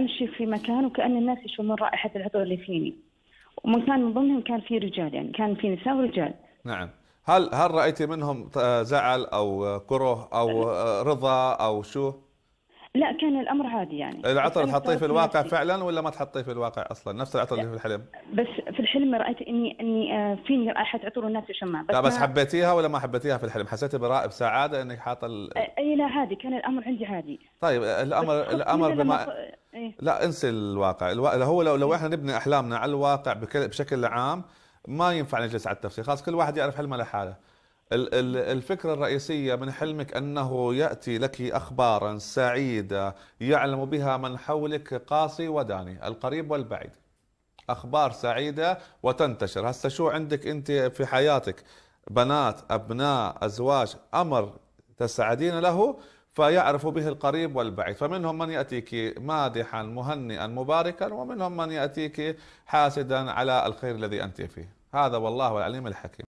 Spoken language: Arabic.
امشي في مكان وكان الناس يشمون رائحه العطر اللي فيني ومكان من ضمنهم كان في رجال يعني كان في نساء ورجال نعم هل هل رايتي منهم زعل او كره او رضا او شو؟ لا كان الامر عادي يعني العطر تحطيه في الواقع نفسي. فعلا ولا ما تحطيه في الواقع اصلا نفس العطر اللي في الحلم بس في الحلم رايت اني اني آه، فيني رائحه عطر والناس يشمها بس لا بس حبيتيها ولا ما حبيتيها في الحلم حسيتي براء بسعاده انك حاطه ال... اي لا عادي كان الامر عندي عادي طيب الامر الامر بما إيه؟ لا انسي الواقع الو... هو لو لو احنا نبني احلامنا على الواقع بكل... بشكل عام ما ينفع نجلس على التفسير خلاص كل واحد يعرف حلمه لحاله الفكرة الرئيسية من حلمك أنه يأتي لك أخبارا سعيدة يعلم بها من حولك قاصي وداني القريب والبعيد أخبار سعيدة وتنتشر هسه شو عندك أنت في حياتك بنات أبناء أزواج أمر تسعدين له فيعرف به القريب والبعيد فمنهم من يأتيك مادحا مهنئا مباركا ومنهم من يأتيك حاسدا على الخير الذي أنت فيه هذا والله العليم الحكيم